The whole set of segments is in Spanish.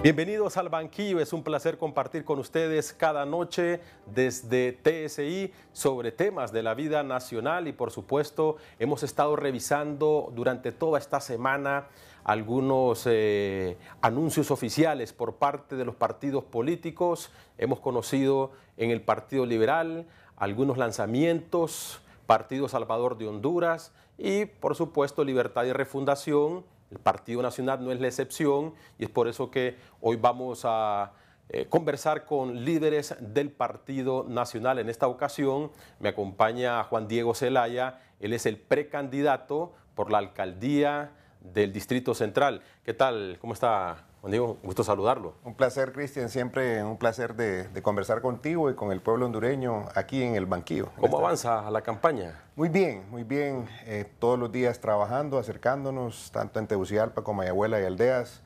Bienvenidos al banquillo, es un placer compartir con ustedes cada noche desde TSI sobre temas de la vida nacional y por supuesto hemos estado revisando durante toda esta semana algunos eh, anuncios oficiales por parte de los partidos políticos, hemos conocido en el Partido Liberal algunos lanzamientos, Partido Salvador de Honduras y por supuesto Libertad y Refundación el Partido Nacional no es la excepción y es por eso que hoy vamos a eh, conversar con líderes del Partido Nacional. En esta ocasión me acompaña Juan Diego Celaya, él es el precandidato por la alcaldía del Distrito Central. ¿Qué tal? ¿Cómo está, un gusto saludarlo. Un placer, Cristian, siempre un placer de, conversar contigo y con el pueblo hondureño aquí en el banquillo. ¿Cómo avanza la campaña? Muy bien, muy bien. Eh, todos los días trabajando, acercándonos, tanto en Tegucigalpa como Mayabuela y Aldeas.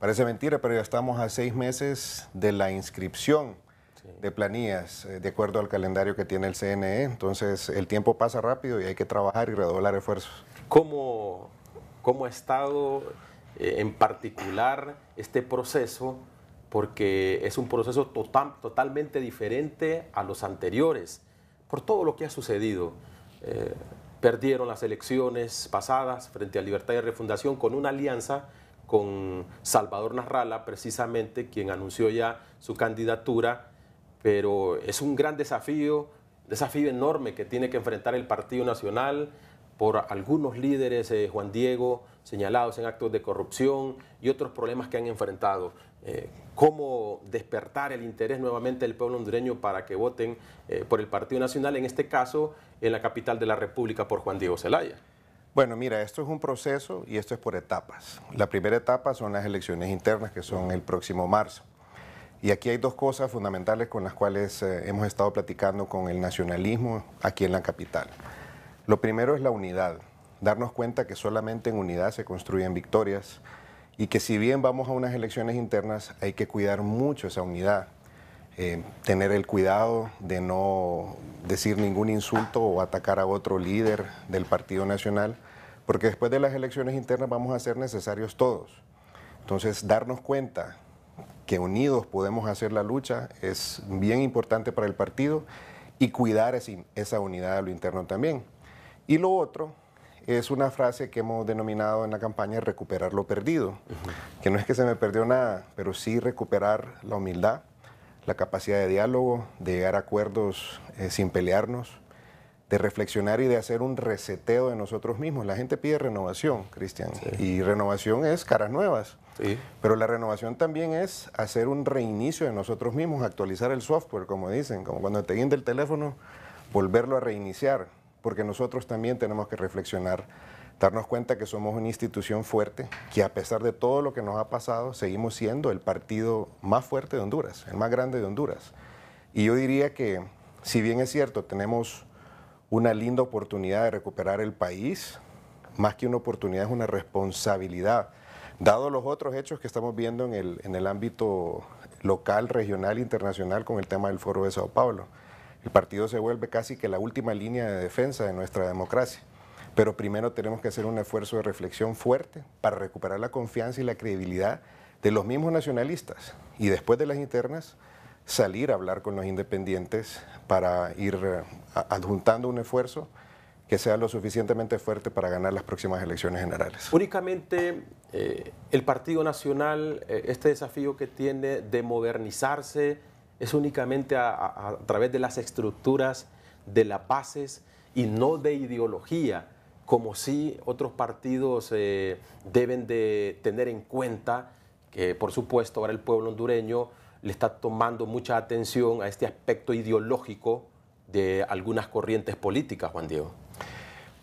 Parece mentira, pero ya estamos a seis meses de la inscripción de planillas, eh, de acuerdo al calendario que tiene el CNE. Entonces, el tiempo pasa rápido y hay que trabajar y redoblar esfuerzos. ¿Cómo, cómo ha estado eh, en particular este proceso porque es un proceso totalmente diferente a los anteriores, por todo lo que ha sucedido. Eh, perdieron las elecciones pasadas frente a Libertad y Refundación con una alianza con Salvador Narrala, precisamente quien anunció ya su candidatura, pero es un gran desafío, desafío enorme que tiene que enfrentar el Partido Nacional, por algunos líderes, de eh, Juan Diego, señalados en actos de corrupción y otros problemas que han enfrentado. Eh, ¿Cómo despertar el interés nuevamente del pueblo hondureño para que voten eh, por el Partido Nacional, en este caso en la capital de la República, por Juan Diego Zelaya? Bueno, mira, esto es un proceso y esto es por etapas. La primera etapa son las elecciones internas, que son el próximo marzo. Y aquí hay dos cosas fundamentales con las cuales hemos estado platicando con el nacionalismo aquí en la capital. Lo primero es la unidad, darnos cuenta que solamente en unidad se construyen victorias y que si bien vamos a unas elecciones internas hay que cuidar mucho esa unidad, eh, tener el cuidado de no decir ningún insulto o atacar a otro líder del Partido Nacional, porque después de las elecciones internas vamos a ser necesarios todos. Entonces, darnos cuenta que unidos podemos hacer la lucha es bien importante para el partido y cuidar esa unidad a lo interno también. Y lo otro es una frase que hemos denominado en la campaña recuperar lo perdido, que no es que se me perdió nada, pero sí recuperar la humildad, la capacidad de diálogo, de llegar a acuerdos eh, sin pelearnos, de reflexionar y de hacer un reseteo de nosotros mismos. La gente pide renovación, Cristian, y renovación es caras nuevas. Pero la renovación también es hacer un reinicio de nosotros mismos, actualizar el software, como dicen, como cuando te guinde el teléfono, volverlo a reiniciar porque nosotros también tenemos que reflexionar, darnos cuenta que somos una institución fuerte, que a pesar de todo lo que nos ha pasado, seguimos siendo el partido más fuerte de Honduras, el más grande de Honduras. Y yo diría que, si bien es cierto, tenemos una linda oportunidad de recuperar el país, más que una oportunidad es una responsabilidad, dado los otros hechos que estamos viendo en el, ámbito local, regional, internacional con el tema del Foro de Sao Paulo el partido se vuelve casi que la última línea de defensa de nuestra democracia. Pero primero tenemos que hacer un esfuerzo de reflexión fuerte para recuperar la confianza y la credibilidad de los mismos nacionalistas. Y después de las internas, salir a hablar con los independientes para ir eh, adjuntando un esfuerzo que sea lo suficientemente fuerte para ganar las próximas elecciones generales. Únicamente eh, el Partido Nacional, eh, este desafío que tiene de modernizarse, es únicamente a, través de las estructuras de la bases y no de ideología, como si otros partidos eh, deben de tener en cuenta que, por supuesto, ahora el pueblo hondureño le está tomando mucha atención a este aspecto ideológico de algunas corrientes políticas, Juan Diego.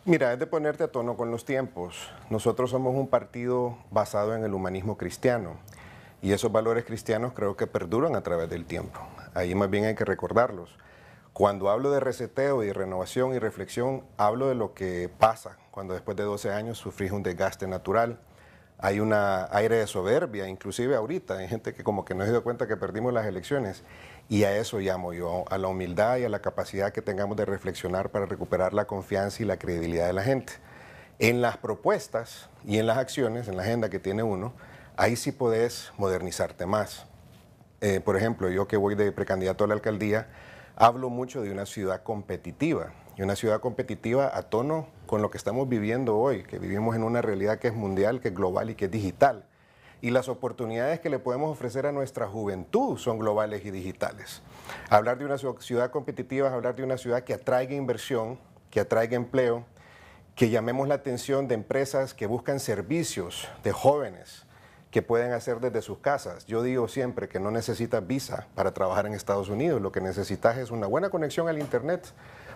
Mira, es de ponerte a tono con los tiempos. Nosotros somos un partido basado en el humanismo cristiano. Y esos valores cristianos creo que perduran a través del tiempo. Ahí más bien hay que recordarlos. Cuando hablo de reseteo y renovación y reflexión, hablo de lo que pasa cuando después de 12 años sufrís un desgaste natural. Hay un aire de soberbia, inclusive ahorita hay gente que como que no se dio cuenta que perdimos las elecciones. Y a eso llamo yo, a la humildad y a la capacidad que tengamos de reflexionar para recuperar la confianza y la credibilidad de la gente. En las propuestas y en las acciones, en la agenda que tiene uno, ahí sí podés modernizarte más. Eh, por ejemplo, yo que voy de precandidato a la alcaldía, hablo mucho de una ciudad competitiva y una ciudad competitiva a tono con lo que estamos viviendo hoy, que vivimos en una realidad que es mundial, que es global y que es digital. Y las oportunidades que le podemos ofrecer a nuestra juventud son globales y digitales. Hablar de una ciudad competitiva es hablar de una ciudad que atraiga inversión, que atraiga empleo, que llamemos la atención de empresas que buscan servicios de jóvenes, que pueden hacer desde sus casas. Yo digo siempre que no necesitas visa para trabajar en Estados Unidos, lo que necesitas es una buena conexión al Internet,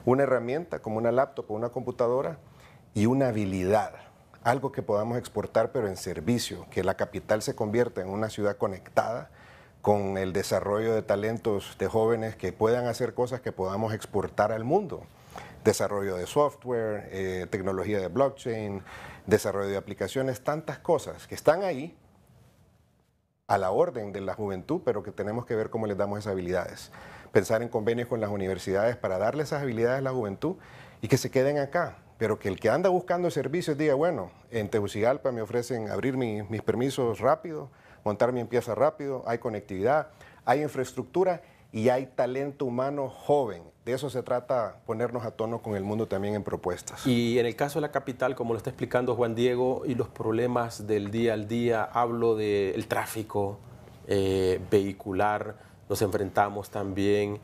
una herramienta como una laptop o una computadora y una habilidad, algo que podamos exportar pero en servicio, que la capital se convierta en una ciudad conectada con el desarrollo de talentos de jóvenes que puedan hacer cosas que podamos exportar al mundo desarrollo de software, eh, tecnología de blockchain, desarrollo de aplicaciones, tantas cosas que están ahí, a la orden de la juventud, pero que tenemos que ver cómo les damos esas habilidades. Pensar en convenios con las universidades para darles esas habilidades a la juventud y que se queden acá, pero que el que anda buscando servicios diga, bueno, en Tegucigalpa me ofrecen abrir mis permisos rápido, montar mi empresa rápido, hay conectividad, hay infraestructura y hay talento humano joven. De eso se trata, ponernos a tono con el mundo también en propuestas. Y en el caso de la capital, como lo está explicando Juan Diego, y los problemas del día al día, hablo del tráfico eh, vehicular, nos enfrentamos también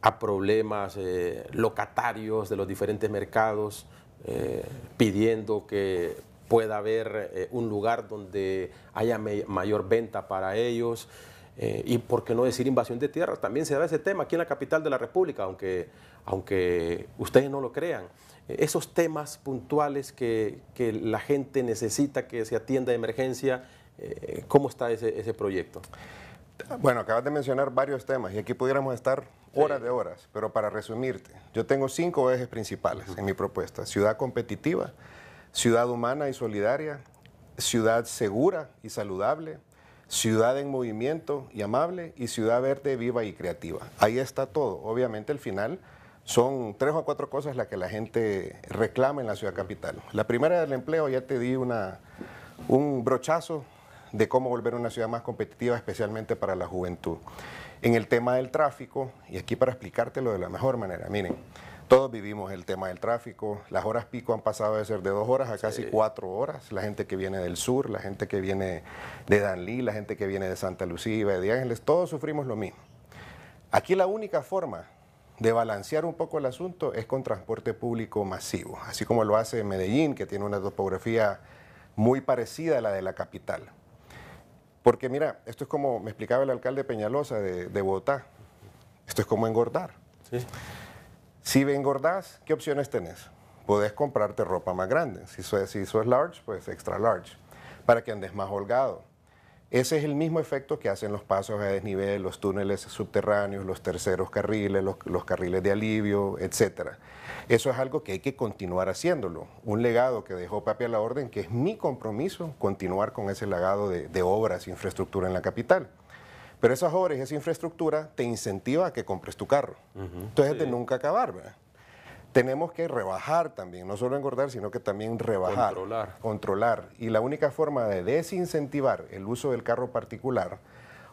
a problemas eh, locatarios de los diferentes mercados, eh, pidiendo que pueda haber un lugar donde haya mayor venta para ellos. Eh, y por qué no decir invasión de tierras, también se da ese tema aquí en la capital de la República, aunque, ustedes no lo crean. Eh, esos temas puntuales que, la gente necesita que se atienda de emergencia, eh, ¿cómo está ese, proyecto? Bueno, acabas de mencionar varios temas y aquí pudiéramos estar horas de horas, pero para resumirte, yo tengo cinco ejes principales en mi propuesta. Ciudad competitiva, ciudad humana y solidaria, ciudad segura y saludable, Ciudad en Movimiento y Amable y Ciudad Verde Viva y Creativa. Ahí está todo. Obviamente al final son tres o cuatro cosas las que la gente reclama en la ciudad capital. La primera del empleo, ya te di una, un brochazo de cómo volver una ciudad más competitiva, especialmente para la juventud. En el tema del tráfico, y aquí para explicártelo de la mejor manera, miren. Todos vivimos el tema del tráfico. Las horas pico han pasado de ser de dos horas a casi cuatro horas. La gente que viene del sur, la gente que viene de Danlí, la gente que viene de Santa Lucía, de Ángeles, todos sufrimos lo mismo. Aquí la única forma de balancear un poco el asunto es con transporte público masivo, así como lo hace Medellín, que tiene una topografía muy parecida a la de la capital. Porque mira, esto es como me explicaba el alcalde Peñalosa de, de Bogotá, esto es como engordar. Sí. Si engordás, ¿qué opciones tenés? Podés comprarte ropa más grande. Si eso es large, pues extra large, para que andes más holgado. Ese es el mismo efecto que hacen los pasos a desnivel, los túneles subterráneos, los terceros carriles, los, carriles de alivio, etc. Eso es algo que hay que continuar haciéndolo. Un legado que dejó Papi a la Orden, que es mi compromiso, continuar con ese legado de, obras e infraestructura en la capital. Pero esas obras esa infraestructura te incentiva a que compres tu carro. Entonces, de nunca acabar, Tenemos que rebajar también, no solo engordar, sino que también rebajar. Controlar. Controlar. Y la única forma de desincentivar el uso del carro particular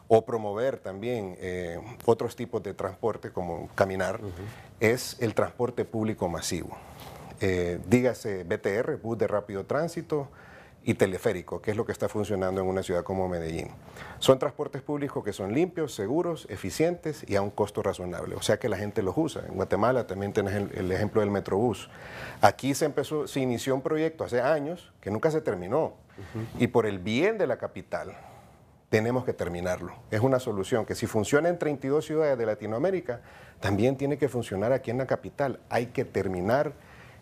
o promover también eh, otros tipos de transporte como caminar, es el transporte público masivo. Eh, dígase BTR, bus de rápido tránsito, y teleférico, que es lo que está funcionando en una ciudad como Medellín. Son transportes públicos que son limpios, seguros, eficientes y a un costo razonable, o sea que la gente los usa. En Guatemala también tenés el, ejemplo del Metrobús. Aquí se empezó, se inició un proyecto hace años que nunca se terminó y por el bien de la capital tenemos que terminarlo. Es una solución que si funciona en 32 ciudades de Latinoamérica, también tiene que funcionar aquí en la capital. Hay que terminar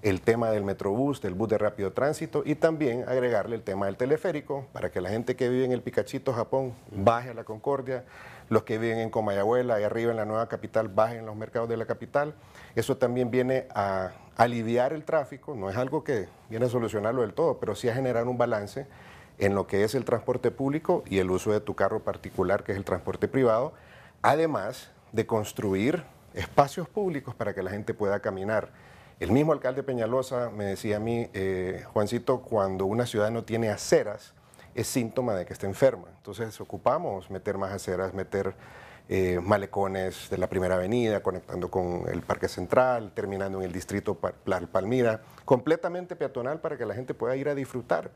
el tema del Metrobús, del bus de rápido tránsito y también agregarle el tema del teleférico para que la gente que vive en el Picachito, Japón, baje a la Concordia, los que viven en Comayagüela y arriba en la nueva capital bajen los mercados de la capital. Eso también viene a aliviar el tráfico, no es algo que viene a solucionarlo del todo, pero sí a generar un balance en lo que es el transporte público y el uso de tu carro particular, que es el transporte privado, además de construir espacios públicos para que la gente pueda caminar el mismo alcalde Peñalosa me decía a mí, eh, Juancito, cuando una ciudad no tiene aceras, es síntoma de que está enferma. Entonces ocupamos meter más aceras, meter eh, malecones de la primera avenida, conectando con el Parque Central, terminando en el distrito Palmira, completamente peatonal para que la gente pueda ir a disfrutar.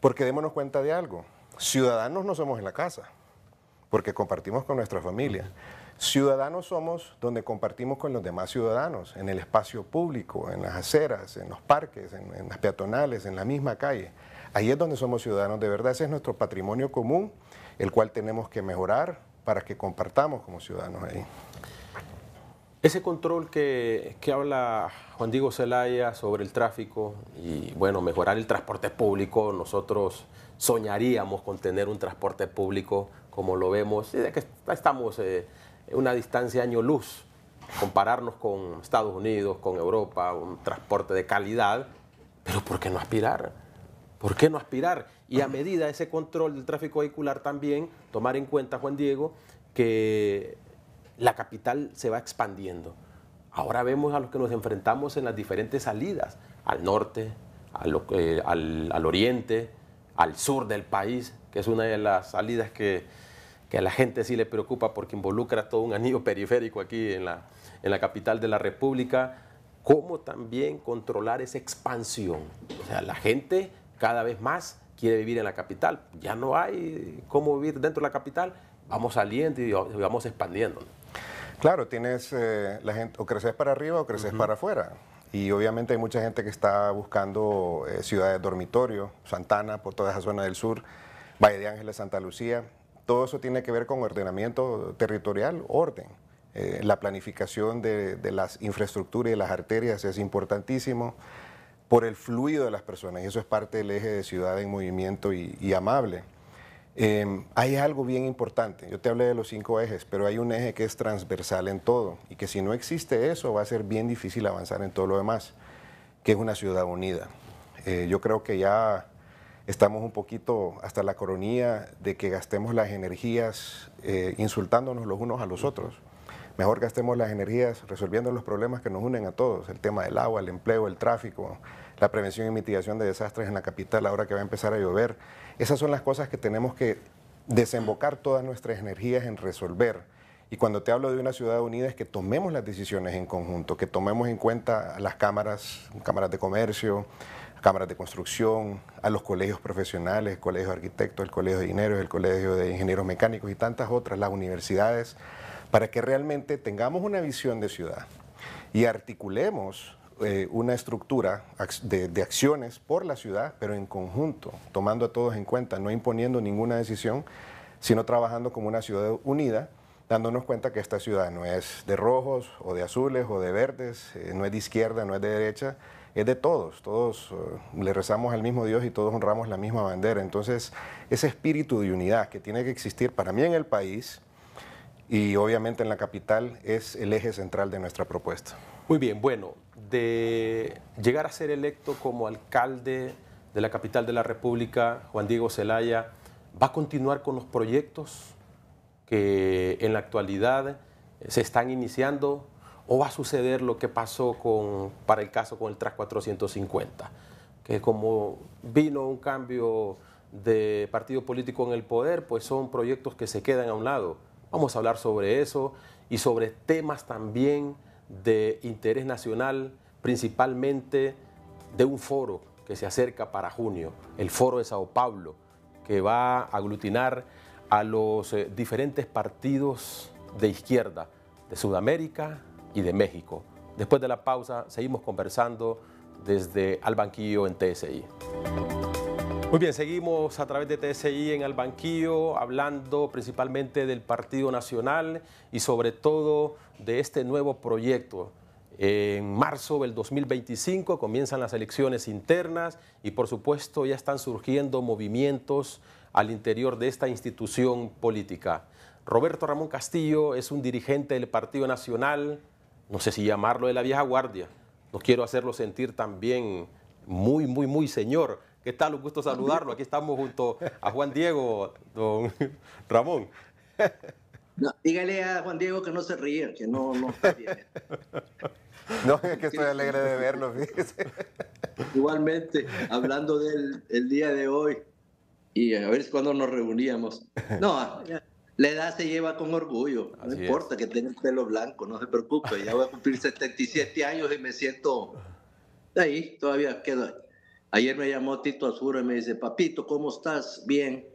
Porque démonos cuenta de algo, ciudadanos no somos en la casa, porque compartimos con nuestra familia. Ciudadanos somos donde compartimos con los demás ciudadanos, en el espacio público, en las aceras, en los parques, en, las peatonales, en la misma calle. Ahí es donde somos ciudadanos de verdad, ese es nuestro patrimonio común, el cual tenemos que mejorar para que compartamos como ciudadanos ahí. Ese control que, habla Juan Diego Zelaya sobre el tráfico y, bueno, mejorar el transporte público, nosotros soñaríamos con tener un transporte público como lo vemos, y de que estamos eh, una distancia año luz. Compararnos con Estados Unidos, con Europa, un transporte de calidad, pero ¿por qué no aspirar? ¿Por qué no aspirar? Y a medida ese control del tráfico vehicular también, tomar en cuenta, Juan Diego, que la capital se va expandiendo. Ahora vemos a los que nos enfrentamos en las diferentes salidas, al norte, al, al oriente, al sur del país, que es una de las salidas que que a la gente sí le preocupa porque involucra todo un anillo periférico aquí en la, en la capital de la República, cómo también controlar esa expansión. O sea, la gente cada vez más quiere vivir en la capital. Ya no hay cómo vivir dentro de la capital. Vamos saliendo y vamos expandiendo. Claro, tienes eh, la gente, o creces para arriba o creces para afuera. Y obviamente hay mucha gente que está buscando eh, ciudades dormitorio, Santana, por toda esa zona del sur, Valle de Ángeles, Santa Lucía todo eso tiene que ver con ordenamiento territorial, orden. Eh, la planificación de, las infraestructuras y las arterias es importantísimo por el fluido de las personas, y eso es parte del eje de ciudad en movimiento y, amable. Em, hay algo bien importante, yo te hablé de los cinco ejes, pero hay un eje que es transversal en todo, y que si no existe eso va a ser bien difícil avanzar en todo lo demás, que es una ciudad unida. Eh, yo creo que ya estamos un poquito hasta la coronía de que gastemos las energías eh, insultándonos los unos a los otros. Mejor gastemos las energías resolviendo los problemas que nos unen a todos, el tema del agua, el empleo, el tráfico, la prevención y mitigación de desastres en la capital ahora que va a empezar a llover. Esas son las cosas que tenemos que desembocar todas nuestras energías en resolver. Y cuando te hablo de una ciudad unida es que tomemos las decisiones en conjunto, que tomemos en cuenta las cámaras, cámaras de comercio, cámaras de construcción, a los colegios profesionales, el Colegio de Arquitectos, el Colegio de Ingenieros, el Colegio de Ingenieros Mecánicos y tantas otras, las universidades, para que realmente tengamos una visión de ciudad y articulemos eh, una estructura de, acciones por la ciudad, pero en conjunto, tomando a todos en cuenta, no imponiendo ninguna decisión, sino trabajando como una ciudad unida, dándonos cuenta que esta ciudad no es de rojos o de azules o de verdes, eh, no es de izquierda, no es de derecha, es de todos, todos eh, le rezamos al mismo Dios y todos honramos la misma bandera. Entonces, ese espíritu de unidad que tiene que existir para mí en el país y obviamente en la capital es el eje central de nuestra propuesta. Muy bien, bueno, de llegar a ser electo como alcalde de la capital de la República, Juan Diego Zelaya, ¿va a continuar con los proyectos que en la actualidad se están iniciando? o va a suceder lo que pasó con, para el caso con el TRAS 450, que como vino un cambio de partido político en el poder, pues son proyectos que se quedan a un lado. Vamos a hablar sobre eso y sobre temas también de interés nacional, principalmente de un foro que se acerca para junio, el foro de Sao Paulo, que va a aglutinar a los eh, diferentes partidos de izquierda de Sudamérica, y de México. Después de la pausa, seguimos conversando desde Al Banquillo en TSI. Muy bien, seguimos a través de TSI en Al Banquillo, hablando principalmente del Partido Nacional y sobre todo de este nuevo proyecto. En marzo del 2025 comienzan las elecciones internas y por supuesto ya están surgiendo movimientos al interior de esta institución política. Roberto Ramón Castillo es un dirigente del Partido Nacional, no sé si llamarlo de la vieja guardia, no quiero hacerlo sentir también muy, muy, muy señor. ¿Qué tal? Un gusto saludarlo. Aquí estamos junto a Juan Diego, don Ramón. dígale a Juan Diego que no se ríe, que no, no está No, es que estoy alegre de verlo, Igualmente, hablando del día de hoy y a ver cuándo nos reuníamos. No, la edad se lleva con orgullo. No importa que tenga el pelo blanco, no se preocupe. Ya voy a cumplir 77 años y me siento ahí, todavía quedo. Ayer me llamó Tito Azura y me dice, papito, ¿cómo estás? Bien.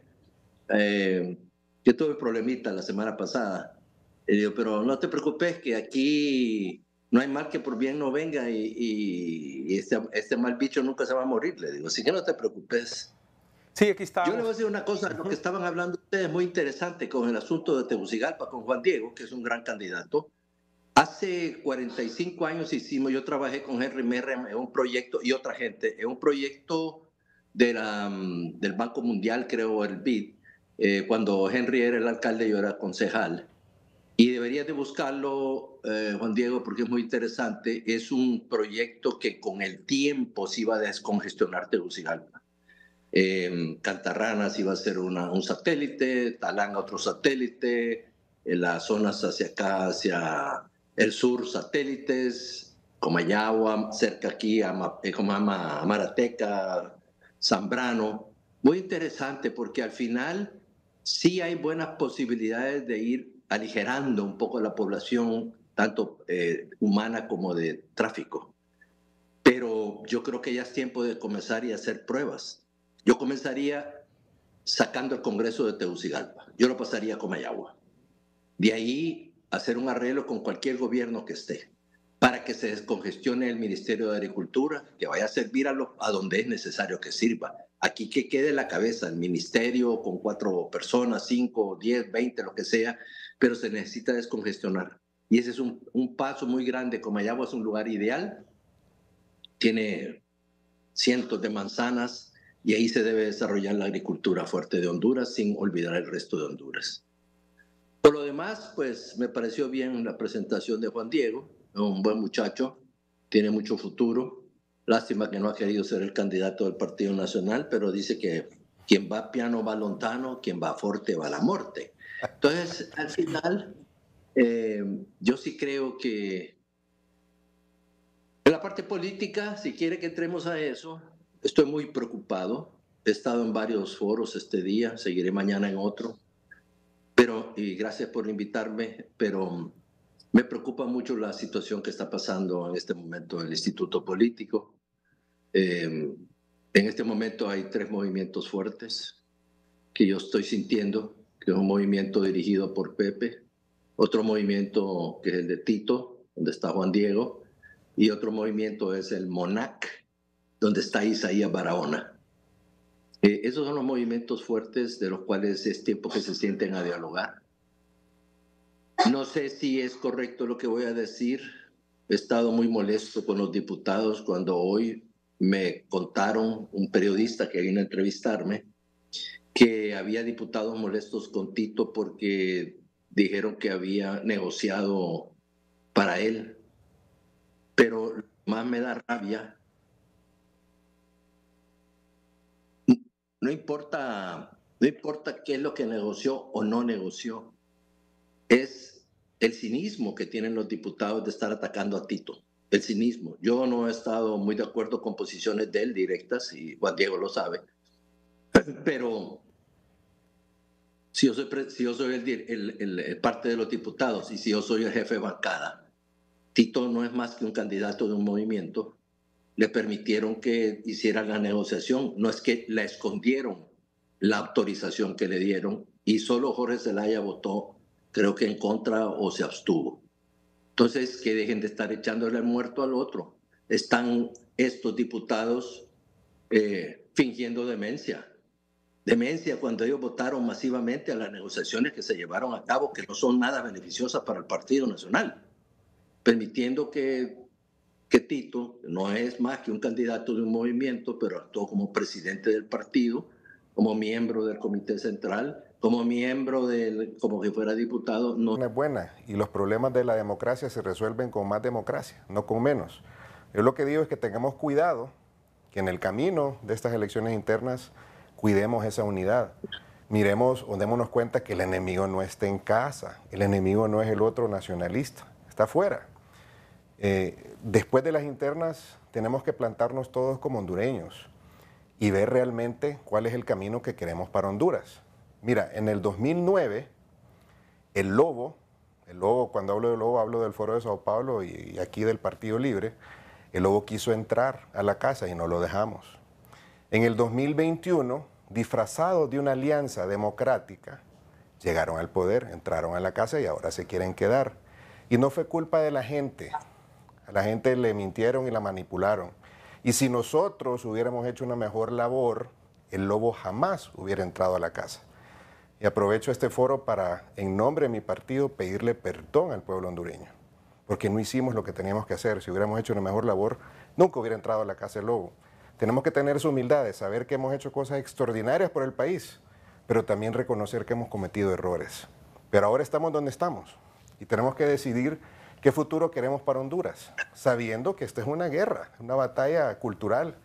Eh, yo tuve problemita la semana pasada. Le digo, pero no te preocupes que aquí no hay mal que por bien no venga y, y, este, este mal bicho nunca se va a morir. Le digo, así que no te preocupes. Sí, aquí está. Yo le voy a decir una cosa, lo que estaban hablando ustedes muy interesante con el asunto de Tegucigalpa, con Juan Diego, que es un gran candidato. Hace 45 años hicimos, yo trabajé con Henry Merriam en un proyecto y otra gente, en un proyecto de la, mm, del Banco Mundial, creo, el BID, eh, cuando Henry era el alcalde, y yo era concejal. Y deberías de buscarlo, eh, Juan Diego, porque es muy interesante. Es un proyecto que con el tiempo se iba a descongestionar Tegucigalpa eh, Cantarranas iba a ser una, un satélite, Talán otro satélite, en las zonas hacia acá, hacia el sur, satélites, Comayagua, cerca aquí, a eh, Marateca, Amarateca, Zambrano. Muy interesante porque al final sí hay buenas posibilidades de ir aligerando un poco la población, tanto eh, humana como de tráfico. Pero yo creo que ya es tiempo de comenzar y hacer pruebas. Yo comenzaría sacando el Congreso de Tegucigalpa. Yo lo pasaría a Comayagua. De ahí hacer un arreglo con cualquier gobierno que esté para que se descongestione el Ministerio de Agricultura, que vaya a servir a, donde es necesario que sirva. Aquí que quede la cabeza, el ministerio con cuatro personas, cinco, diez, veinte, lo que sea, pero se necesita descongestionar. Y ese es un, un paso muy grande. Comayagua es un lugar ideal, tiene cientos de manzanas, y ahí se debe desarrollar la agricultura fuerte de Honduras sin olvidar el resto de Honduras. Por lo demás, pues me pareció bien la presentación de Juan Diego, un buen muchacho, tiene mucho futuro. Lástima que no ha querido ser el candidato del Partido Nacional, pero dice que quien va piano va lontano, quien va fuerte va a la muerte. Entonces, al final, eh, yo sí creo que en la parte política, si quiere que entremos a eso, Estoy muy preocupado. He estado en varios foros este día, seguiré mañana en otro. Pero, y gracias por invitarme, pero me preocupa mucho la situación que está pasando en este momento en el Instituto Político. Em, en este momento hay tres movimientos fuertes que yo estoy sintiendo, que es un movimiento dirigido por Pepe, otro movimiento que es el de Tito, donde está Juan Diego, y otro movimiento es el MONAC, donde está Isaías Barahona. Eh, esos son los movimientos fuertes de los cuales es tiempo que se sienten a dialogar. No sé si es correcto lo que voy a decir. He estado muy molesto con los diputados cuando hoy me contaron un periodista que vino a entrevistarme que había diputados molestos con Tito porque dijeron que había negociado para él. Pero más me da rabia no importa, no importa qué es lo que negoció o no negoció, es el cinismo que tienen los diputados de estar atacando a Tito. El cinismo. Yo no he estado muy de acuerdo con posiciones de él directas, y Juan Diego lo sabe, pero si yo soy, el, eh, parte de los diputados y si yo soy el jefe bancada, Tito no es más que un candidato de un movimiento le permitieron que hiciera la negociación, no es que la escondieron la autorización que le dieron y solo Jorge Zelaya votó, creo que en contra o se abstuvo. Entonces, que dejen de estar echándole el muerto al otro. Están estos diputados eh, fingiendo demencia. Demencia cuando ellos votaron masivamente a las negociaciones que se llevaron a cabo, que no son nada beneficiosas para el Partido Nacional, permitiendo que que Tito no es más que un candidato de un movimiento, pero actuó como presidente del partido, como miembro del comité central, como miembro del, como que fuera diputado. No es buena y los problemas de la democracia se resuelven con más democracia, no con menos. Yo lo que digo es que tengamos cuidado que en el camino de estas elecciones internas cuidemos esa unidad. Miremos o démonos cuenta que el enemigo no está en casa, el enemigo no es el otro nacionalista, está afuera. Eh, después de las internas tenemos que plantarnos todos como hondureños y ver realmente cuál es el camino que queremos para Honduras. Mira, en el 2009, el Lobo, el Lobo, cuando hablo del Lobo hablo del Foro de Sao Paulo y, y aquí del Partido Libre, el Lobo quiso entrar a la casa y no lo dejamos. En el 2021, disfrazados de una alianza democrática, llegaron al poder, entraron a la casa y ahora se quieren quedar. Y no fue culpa de la gente, a la gente le mintieron y la manipularon. Y si nosotros hubiéramos hecho una mejor labor, el lobo jamás hubiera entrado a la casa. Y aprovecho este foro para, en nombre de mi partido, pedirle perdón al pueblo hondureño, porque no hicimos lo que teníamos que hacer. Si hubiéramos hecho una mejor labor, nunca hubiera entrado a la casa el lobo. Tenemos que tener su humildad de saber que hemos hecho cosas extraordinarias por el país, pero también reconocer que hemos cometido errores. Pero ahora estamos donde estamos y tenemos que decidir ¿Qué futuro queremos para Honduras? Sabiendo que esta es una guerra, una batalla cultural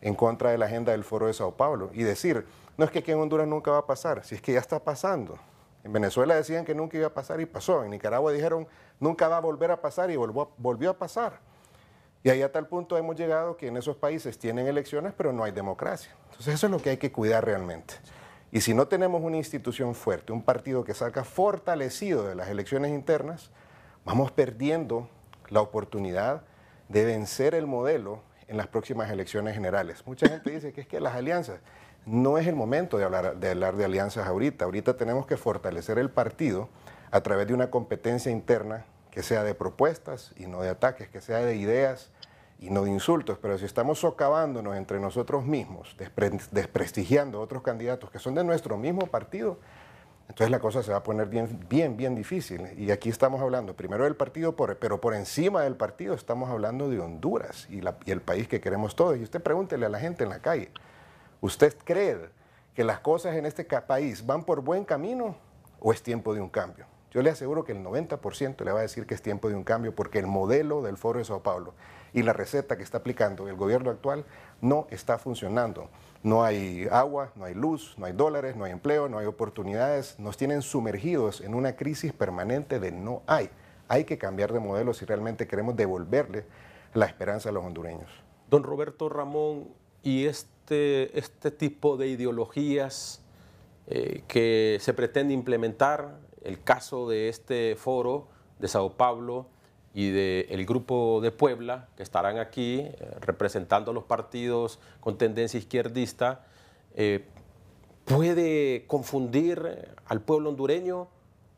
en contra de la agenda del Foro de Sao Paulo. Y decir, no es que aquí en Honduras nunca va a pasar, si es que ya está pasando. En Venezuela decían que nunca iba a pasar y pasó. En Nicaragua dijeron, nunca va a volver a pasar y volvió, volvió a pasar. Y ahí a tal punto hemos llegado que en esos países tienen elecciones, pero no hay democracia. Entonces eso es lo que hay que cuidar realmente. Y si no tenemos una institución fuerte, un partido que salga fortalecido de las elecciones internas, vamos perdiendo la oportunidad de vencer el modelo en las próximas elecciones generales. Mucha gente dice que es que las alianzas, no es el momento de hablar, de hablar de alianzas ahorita, ahorita tenemos que fortalecer el partido a través de una competencia interna que sea de propuestas y no de ataques, que sea de ideas y no de insultos, pero si estamos socavándonos entre nosotros mismos, desprestigiando a otros candidatos que son de nuestro mismo partido, entonces la cosa se va a poner bien, bien, bien difícil. Y aquí estamos hablando primero del partido, pero por encima del partido estamos hablando de Honduras y, y el país que queremos todos. Y usted pregúntele a la gente en la calle, ¿usted cree que las cosas en este país van por buen camino o es tiempo de un cambio? Yo le aseguro que el 90% le va a decir que es tiempo de un cambio porque el modelo del Foro de Sao Paulo y la receta que está aplicando el gobierno actual no está funcionando. No hay agua, no hay luz, no hay dólares, no hay empleo, no hay oportunidades. Nos tienen sumergidos en una crisis permanente de no hay. Hay que cambiar de modelo si realmente queremos devolverle la esperanza a los hondureños. Don Roberto Ramón, ¿y este, este tipo de ideologías eh, que se pretende implementar, el caso de este foro de Sao Paulo, y del grupo de Puebla, que estarán aquí eh, representando los partidos con tendencia izquierdista, eh, puede confundir eh, al pueblo hondureño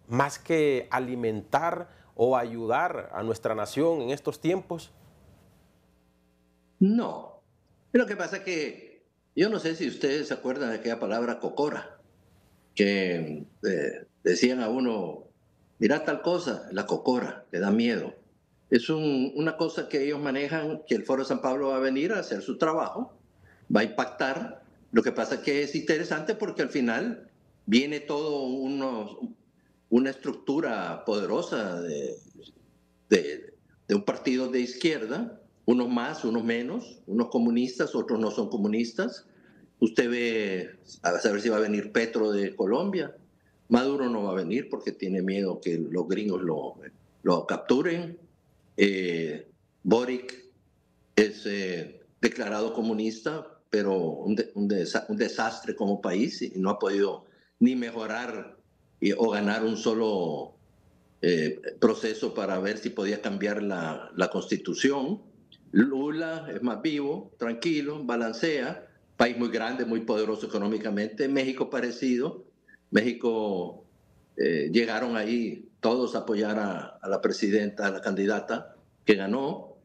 más que alimentar o ayudar a nuestra nación en estos tiempos? No. Lo que pasa es que yo no sé si ustedes se acuerdan de aquella palabra cocora, que decían a uno, mira tal cosa, la cocora, le da miedo. Es una cosa que ellos manejan, que el Foro de San Pablo va a venir a hacer su trabajo, va a impactar. Lo que pasa es que es interesante porque al final viene todo una estructura poderosa de, un partido de izquierda, unos más, unos menos, unos comunistas, otros no son comunistas. Usted ve, a saber si va a venir Petro de Colombia. Maduro no va a venir porque tiene miedo que los gringos lo, lo capturen. Eh, Boric es eh, declarado comunista, pero un, desastre como país y no ha podido ni mejorar o ganar un solo eh, proceso para ver si podía cambiar la, constitución. Lula es más vivo, tranquilo, balancea, país muy grande, muy poderoso económicamente, México parecido, México llegaron ahí todos apoyar a, la presidenta, a la candidata que ganó.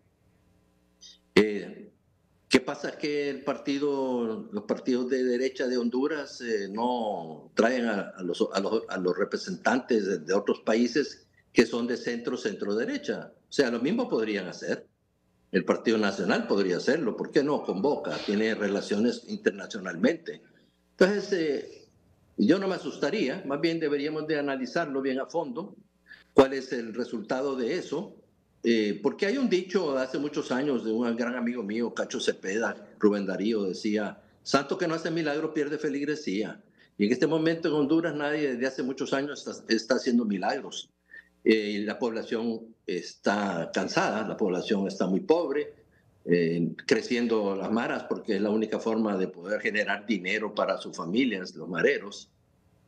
Eh, ¿Qué pasa? Que el partido, los partidos de derecha de Honduras eh, no traen a, los, representantes de, otros países que son de centro, centro derecha. O sea, lo mismo podrían hacer. El Partido Nacional podría hacerlo. ¿Por qué no? Convoca, tiene relaciones internacionalmente. Entonces, eh, yo no me asustaría, más bien deberíamos de analizarlo bien a fondo cuál es el resultado de eso. Eh, porque hay un dicho de hace muchos años de un gran amigo mío, Cacho Cepeda, Rubén Darío, decía, santo que no hace milagro pierde feligresía. Y en este momento en Honduras nadie desde hace muchos años está, haciendo milagros. Eh, la población está cansada, la población está muy pobre, eh, creciendo las maras porque es la única forma de poder generar dinero para sus familias, los mareros.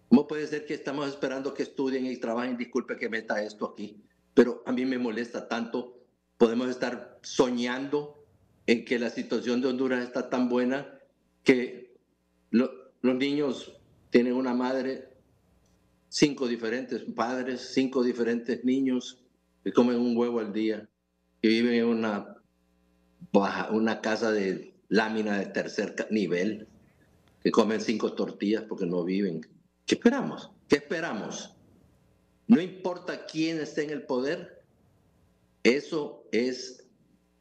¿Cómo puede ser que estamos esperando que estudien y trabajen? Disculpe que meta esto aquí, pero a mí me molesta tanto. Podemos estar soñando en que la situación de Honduras está tan buena que los niños tienen una madre, cinco diferentes padres, cinco diferentes niños que comen un huevo al día, y viven en una, una casa de lámina de tercer nivel, que comen cinco tortillas porque no viven ¿Qué esperamos? ¿Qué esperamos? No importa quién esté en el poder, eso es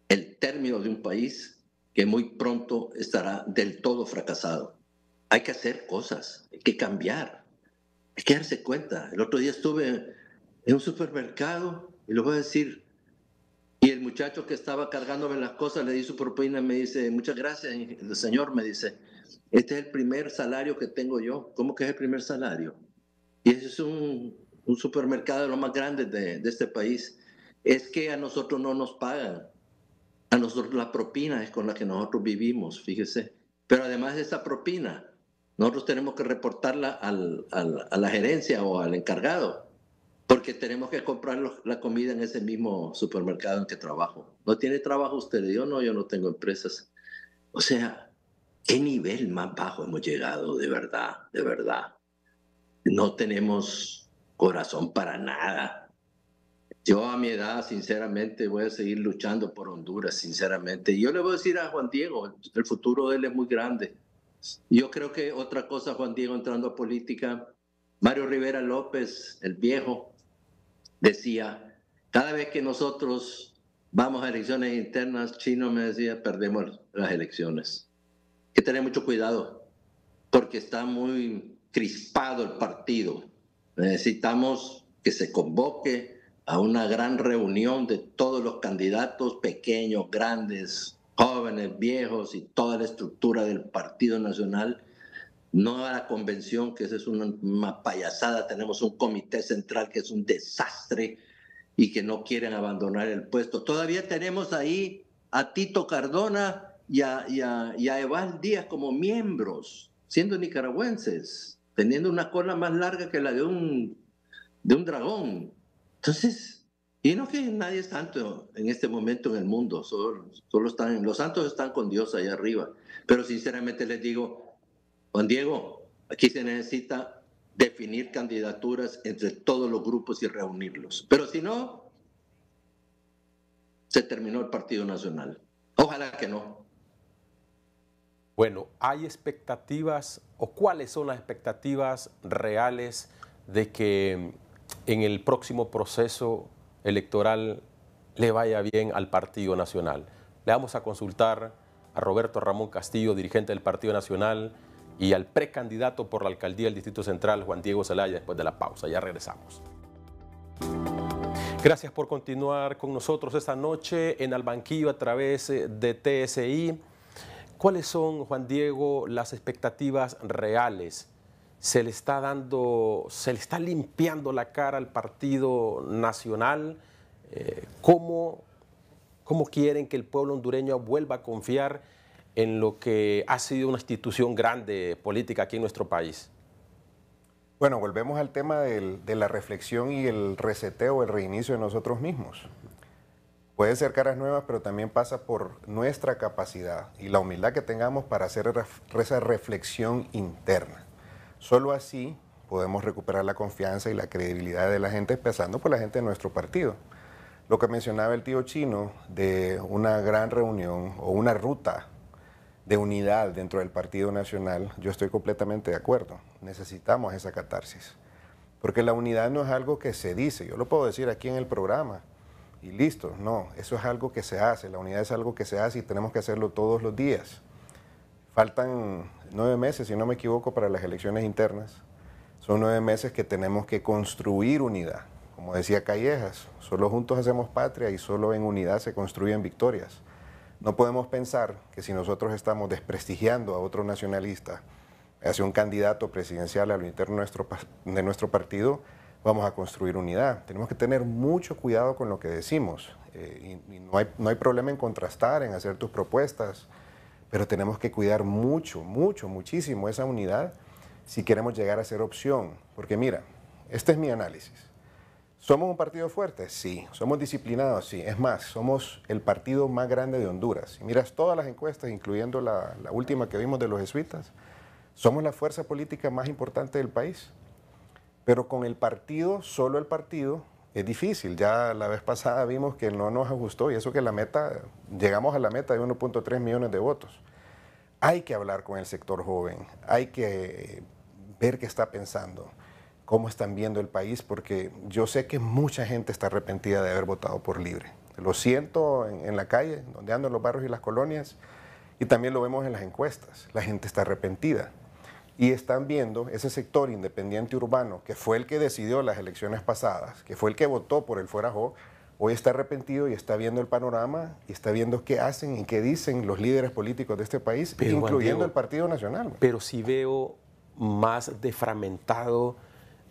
el término de un país que muy pronto estará del todo fracasado. Hay que hacer cosas, hay que cambiar, hay que darse cuenta. El otro día estuve en un supermercado y lo voy a decir, y el muchacho que estaba cargándome las cosas le di su propina y me dice, muchas gracias, el señor me dice, este es el primer salario que tengo yo. ¿Cómo que es el primer salario? Y ese es un, supermercado de los más grandes de, este país. Es que a nosotros no nos pagan. A nosotros la propina es con la que nosotros vivimos, fíjese. Pero además de esa propina, nosotros tenemos que reportarla a la gerencia o al encargado, porque tenemos que comprar la comida en ese mismo supermercado en que trabajo. ¿No tiene trabajo usted? Yo no, yo no tengo empresas. O sea, ¿Qué nivel más bajo hemos llegado de verdad, de verdad? No tenemos corazón para nada. Yo a mi edad, sinceramente, voy a seguir luchando por Honduras, sinceramente. Yo le voy a decir a Juan Diego, el futuro de él es muy grande. Yo creo que otra cosa, Juan Diego, entrando a política, Mario Rivera López, el viejo, decía, cada vez que nosotros vamos a elecciones internas, Chino me decía, perdemos las elecciones que tener mucho cuidado, porque está muy crispado el partido. Necesitamos que se convoque a una gran reunión de todos los candidatos, pequeños, grandes, jóvenes, viejos y toda la estructura del Partido Nacional. No a la convención, que esa es una payasada. Tenemos un comité central que es un desastre y que no quieren abandonar el puesto. Todavía tenemos ahí a Tito Cardona, y a, Eval Díaz como miembros, siendo nicaragüenses, teniendo una cola más larga que la de un, de un dragón. Entonces, y no que nadie es santo en este momento en el mundo, solo, solo están, los santos están con Dios allá arriba. Pero sinceramente les digo, Juan Diego, aquí se necesita definir candidaturas entre todos los grupos y reunirlos. Pero si no, se terminó el Partido Nacional. Ojalá que no. Bueno, ¿hay expectativas o cuáles son las expectativas reales de que en el próximo proceso electoral le vaya bien al Partido Nacional? Le vamos a consultar a Roberto Ramón Castillo, dirigente del Partido Nacional, y al precandidato por la alcaldía del Distrito Central, Juan Diego Zelaya, después de la pausa. Ya regresamos. Gracias por continuar con nosotros esta noche en Albanquillo a través de TSI. ¿Cuáles son, Juan Diego, las expectativas reales? ¿Se le está dando, se le está limpiando la cara al Partido Nacional? Eh, ¿cómo, quieren que el pueblo hondureño vuelva a confiar en lo que ha sido una institución grande política aquí en nuestro país? Bueno, volvemos al tema de la reflexión y el reseteo, el reinicio de nosotros mismos puede ser caras nuevas, pero también pasa por nuestra capacidad y la humildad que tengamos para hacer esa reflexión interna. Solo así podemos recuperar la confianza y la credibilidad de la gente, empezando por la gente de nuestro partido. Lo que mencionaba el tío chino de una gran reunión o una ruta de unidad dentro del Partido Nacional, yo estoy completamente de acuerdo. Necesitamos esa catarsis. Porque la unidad no es algo que se dice, yo lo puedo decir aquí en el programa y listo. No, eso es algo que se hace, la unidad es algo que se hace y tenemos que hacerlo todos los días. Faltan nueve meses, si no me equivoco, para las elecciones internas. Son nueve meses que tenemos que construir unidad. Como decía Callejas, solo juntos hacemos patria y solo en unidad se construyen victorias. No podemos pensar que si nosotros estamos desprestigiando a otro nacionalista hacia un candidato presidencial a lo interno de nuestro, de nuestro partido, vamos a construir unidad. Tenemos que tener mucho cuidado con lo que decimos. Eh, y, no, hay, problema en contrastar, en hacer tus propuestas, pero tenemos que cuidar mucho, mucho, muchísimo esa unidad si queremos llegar a ser opción. Porque mira, este es mi análisis. ¿Somos un partido fuerte? Sí. ¿Somos disciplinados? Sí. Es más, somos el partido más grande de Honduras. Si miras todas las encuestas, incluyendo la, la última que vimos de los jesuitas, somos la fuerza política más importante del país pero con el partido, solo el partido, es difícil. Ya la vez pasada vimos que no nos ajustó y eso que la meta, llegamos a la meta de 1.3 millones de votos. Hay que hablar con el sector joven, hay que ver qué está pensando, cómo están viendo el país, porque yo sé que mucha gente está arrepentida de haber votado por libre. Lo siento en, la calle, donde ando en los barrios y las colonias, y también lo vemos en las encuestas. La gente está arrepentida y están viendo ese sector independiente urbano, que fue el que decidió las elecciones pasadas, que fue el que votó por el Fuerajo, hoy está arrepentido y está viendo el panorama y está viendo qué hacen y qué dicen los líderes políticos de este país, incluyendo el Partido Nacional. Pero sí veo más defragmentado,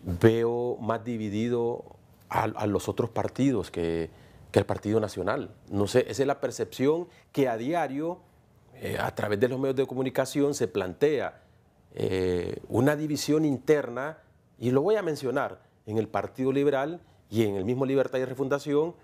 veo más dividido a, los otros partidos que, al el Partido Nacional. No sé, esa es la percepción que a diario, eh, a través de los medios de comunicación, se plantea eh, una división interna, y lo voy a mencionar, en el Partido Liberal y en el mismo Libertad y Refundación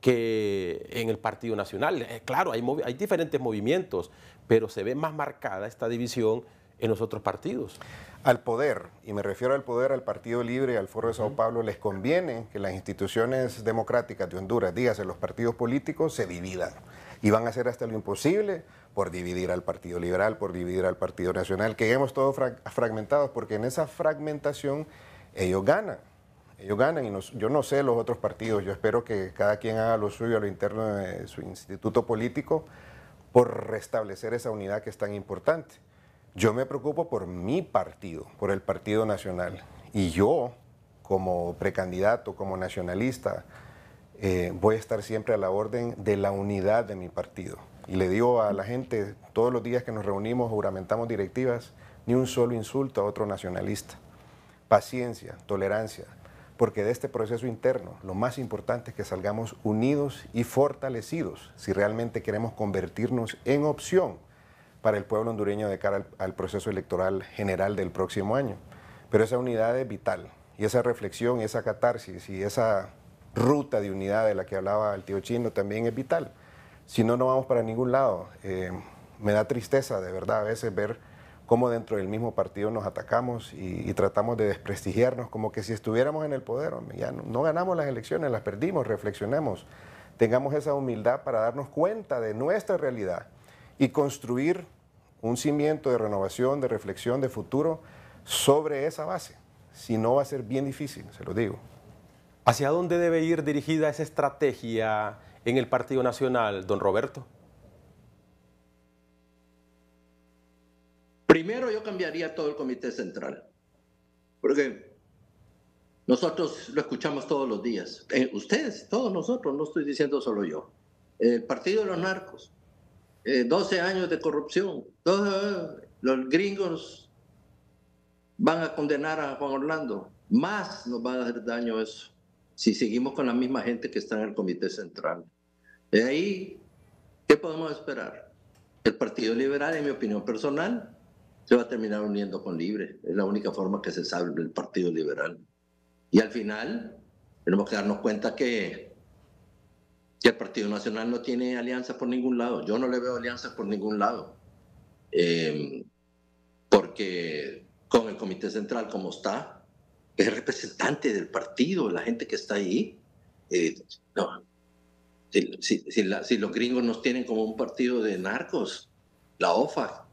que en el Partido Nacional. Eh, claro, hay, diferentes movimientos, pero se ve más marcada esta división en los otros partidos. Al poder, y me refiero al poder, al Partido Libre y al Foro de Sao Paulo, les conviene que las instituciones democráticas de Honduras, dígase los partidos políticos, se dividan. Y van a hacer hasta lo imposible por dividir al Partido Liberal, por dividir al Partido Nacional. Quedemos todos fragmentados porque en esa fragmentación ellos ganan. Ellos ganan y yo no sé los otros partidos. Yo espero que cada quien haga lo suyo a lo interno de su instituto político por restablecer esa unidad que es tan importante. Yo me preocupo por mi partido, por el Partido Nacional. Y yo, como precandidato, como nacionalista, eh, voy a estar siempre a la orden de la unidad de mi partido. Y le digo a la gente, todos los días que nos reunimos, juramentamos directivas, ni un solo insulto a otro nacionalista. Paciencia, tolerancia, porque de este proceso interno lo más importante es que salgamos unidos y fortalecidos si realmente queremos convertirnos en opción para el pueblo hondureño de cara al proceso electoral general del próximo año. Pero esa unidad es vital y esa reflexión, esa catarsis y esa ruta de unidad de la que hablaba el tío chino también es vital. Si no, no vamos para ningún lado. Eh, me da tristeza de verdad a veces ver cómo dentro del mismo partido nos atacamos y, tratamos de desprestigiarnos, como que si estuviéramos en el poder, ya no, no, ganamos las elecciones, las perdimos, reflexionemos, tengamos esa humildad para darnos cuenta de nuestra realidad y construir un cimiento de renovación, de reflexión, de futuro sobre esa base. Si no, va a ser bien difícil, se lo digo. ¿Hacia dónde debe ir dirigida esa estrategia en el Partido Nacional, don Roberto? Primero yo cambiaría todo el comité central, porque nosotros lo escuchamos todos los días, eh, ustedes, todos nosotros, no estoy diciendo solo yo, el Partido de los Narcos, 12 eh, años de corrupción, todos los gringos van a condenar a Juan Orlando, más nos va a hacer daño eso si seguimos con la misma gente que está en el Comité Central. De ahí, ¿qué podemos esperar? El Partido Liberal, en mi opinión personal, se va a terminar uniendo con Libre. Es la única forma que se sabe el Partido Liberal. Y al final, tenemos que darnos cuenta que, que el Partido Nacional no tiene alianza por ningún lado. Yo no le veo alianzas por ningún lado. Eh, porque con el Comité Central como está, es representante del partido, la gente que está ahí. Eh, si, los gringos nos tienen como un partido de narcos, la OFA,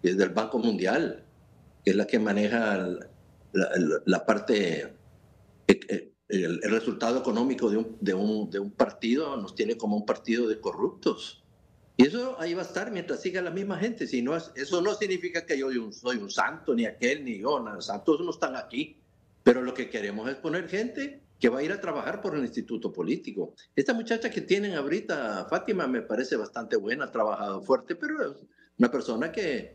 que es del Banco Mundial, que es la que maneja la, parte, eh, eh, el, resultado económico de un, de, un, de un partido, nos tiene como un partido de corruptos. Y eso ahí va a estar mientras siga la misma gente. Si no eso no significa que yo soy un, soy un santo, ni aquel, ni yo. Los santos no están aquí. Pero lo que queremos es poner gente que va a ir a trabajar por el instituto político. Esta muchacha que tienen ahorita, Fátima, me parece bastante buena, ha trabajado fuerte, pero es una persona que,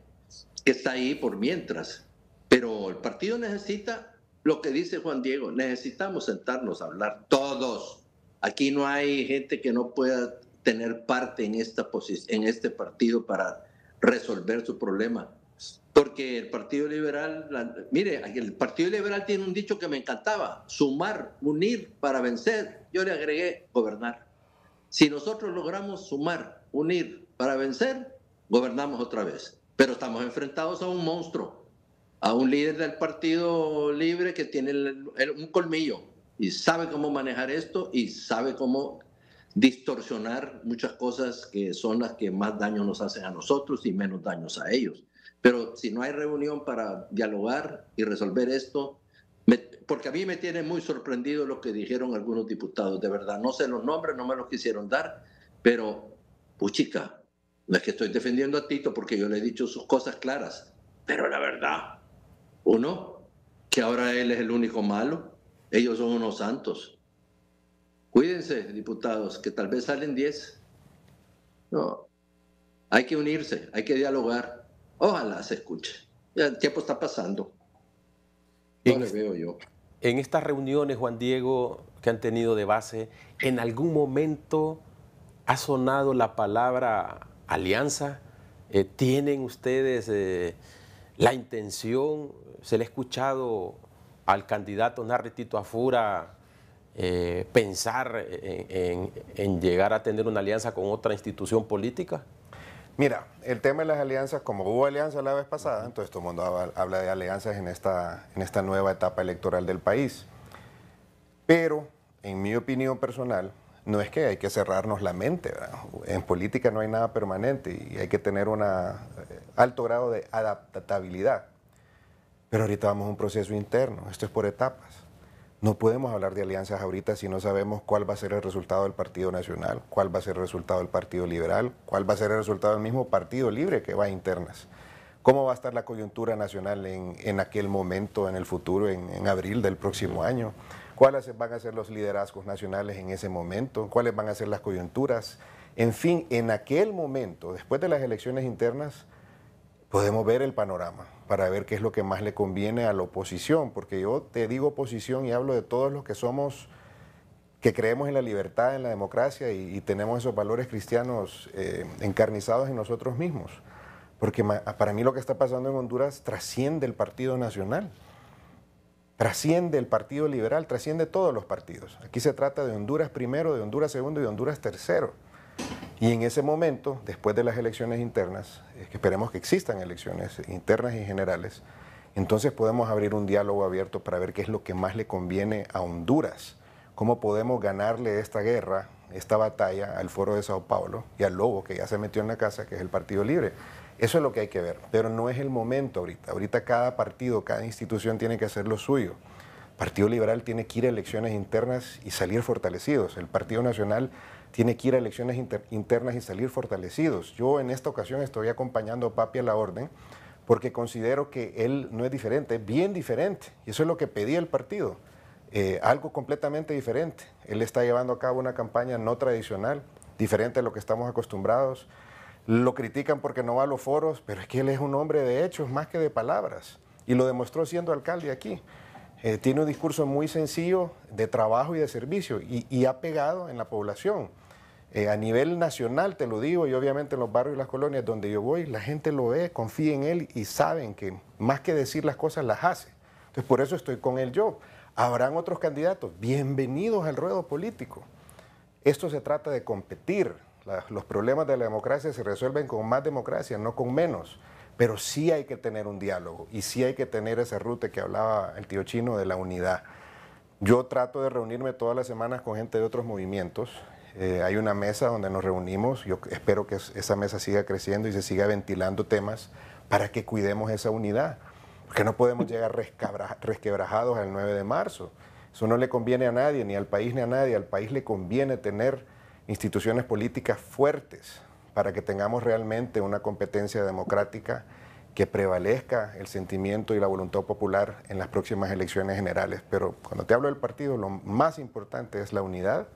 está ahí por mientras. Pero el partido necesita lo que dice Juan Diego, necesitamos sentarnos a hablar todos. Aquí no hay gente que no pueda tener parte en, esta en este partido para resolver su problema porque el Partido Liberal, mire, el Partido Liberal tiene un dicho que me encantaba, sumar, unir para vencer. Yo le agregué gobernar. Si nosotros logramos sumar, unir para vencer, gobernamos otra vez. Pero estamos enfrentados a un monstruo, a un líder del Partido Libre que tiene un colmillo y sabe cómo manejar esto y sabe cómo distorsionar muchas cosas que son las que más daño nos hacen a nosotros y menos daños a ellos. Pero si no hay reunión para dialogar y resolver esto, porque a mí me tiene muy sorprendido lo que dijeron algunos diputados, de verdad. No sé los nombres, no me los quisieron dar, pero, puchica, no es que estoy defendiendo a Tito porque yo le he dicho sus cosas claras, pero la verdad, uno, que ahora él es el único malo, ellos son unos santos. Cuídense, diputados, que tal vez salen 10. No, hay que unirse, hay que dialogar. Ojalá se escuche. el tiempo está pasando. No en, veo yo. En estas reuniones, Juan Diego, que han tenido de base, ¿en algún momento ha sonado la palabra alianza? Eh, ¿Tienen ustedes eh, la intención? ¿Se le ha escuchado al candidato Narretito Afura eh, pensar en llegar a tener una alianza con otra institución política? Mira, el tema de las alianzas, como hubo alianzas la vez pasada, entonces todo el mundo habla de alianzas en esta, en esta nueva etapa electoral del país. Pero, en mi opinión personal, no es que hay que cerrarnos la mente. En política no hay nada permanente y hay que tener un eh, alto grado de adaptabilidad. Pero ahorita vamos a un proceso interno, esto es por etapas. No podemos hablar de alianzas ahorita si no sabemos cuál va a ser el resultado del Partido Nacional, cuál va a ser el resultado del Partido Liberal, cuál va a ser el resultado del mismo Partido Libre que va a internas. ¿Cómo va a estar la coyuntura nacional en, aquel momento, en el futuro, en abril del próximo año? ¿Cuáles van a ser los liderazgos nacionales en ese momento? ¿Cuáles van a ser las coyunturas? En fin, en aquel momento, después de las elecciones internas, podemos ver el panorama para ver qué es lo que más le conviene a la oposición, porque yo te digo oposición y hablo de todos los que somos, que creemos en la libertad, en la democracia y, tenemos esos valores cristianos eh, encarnizados en nosotros mismos, porque para mí lo que está pasando en Honduras trasciende el Partido Nacional, trasciende el Partido Liberal, trasciende todos los partidos. Aquí se trata de Honduras primero, de Honduras segundo y de Honduras tercero. Y en ese momento, después de las elecciones internas, eh, esperemos que existan elecciones internas y generales, entonces podemos abrir un diálogo abierto para ver qué es lo que más le conviene a Honduras, cómo podemos ganarle esta guerra, esta batalla al Foro de Sao Paulo y al Lobo que ya se metió en la casa, que es el Partido Libre. Eso es lo que hay que ver, pero no es el momento ahorita. Ahorita cada partido, cada institución tiene que hacer lo suyo. El Partido Liberal tiene que ir a elecciones internas y salir fortalecidos. El Partido Nacional tiene que ir a elecciones internas y salir fortalecidos. Yo en esta ocasión estoy acompañando a Papi a la orden porque considero que él no es diferente, es bien diferente. Y eso es lo que pedía el partido, eh, algo completamente diferente. Él está llevando a cabo una campaña no tradicional, diferente a lo que estamos acostumbrados. Lo critican porque no va a los foros, pero es que él es un hombre de hechos más que de palabras. Y lo demostró siendo alcalde aquí. Eh, tiene un discurso muy sencillo de trabajo y de servicio y, ha pegado en la población. Eh, a nivel nacional, te lo digo, y obviamente en los barrios y las colonias donde yo voy, la gente lo ve, confía en él y saben que más que decir las cosas, las hace. Entonces, por eso estoy con él yo. Habrán otros candidatos, bienvenidos al ruedo político. Esto se trata de competir. los problemas de la democracia se resuelven con más democracia, no con menos pero sí hay que tener un diálogo y sí hay que tener ese rute que hablaba el tío chino de la unidad. Yo trato de reunirme todas las semanas con gente de otros movimientos. Eh, hay una mesa donde nos reunimos. Yo espero que esa mesa siga creciendo y se siga ventilando temas para que cuidemos esa unidad. Porque no podemos llegar resquebrajados al 9 de marzo. Eso no le conviene a nadie, ni al país ni a nadie. Al país le conviene tener instituciones políticas fuertes, para que tengamos realmente una competencia democrática que prevalezca el sentimiento y la voluntad popular en las próximas elecciones generales. Pero cuando te hablo del partido, lo más importante es la unidad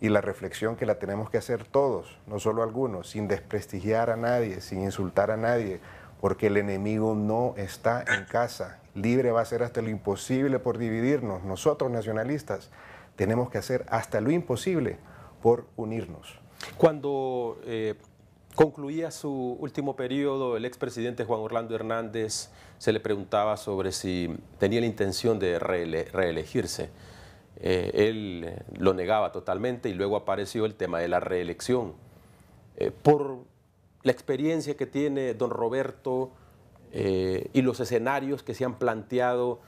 y la reflexión que la tenemos que hacer todos, no solo algunos, sin desprestigiar a nadie, sin insultar a nadie, porque el enemigo no está en casa. Libre va a ser hasta lo imposible por dividirnos. Nosotros nacionalistas tenemos que hacer hasta lo imposible por unirnos. Cuando eh, Concluía su último periodo, el expresidente Juan Orlando Hernández se le preguntaba sobre si tenía la intención de reelegirse. Eh, él eh, lo negaba totalmente y luego apareció el tema de la reelección. Eh, por la experiencia que tiene don Roberto y los escenarios que se han planteado,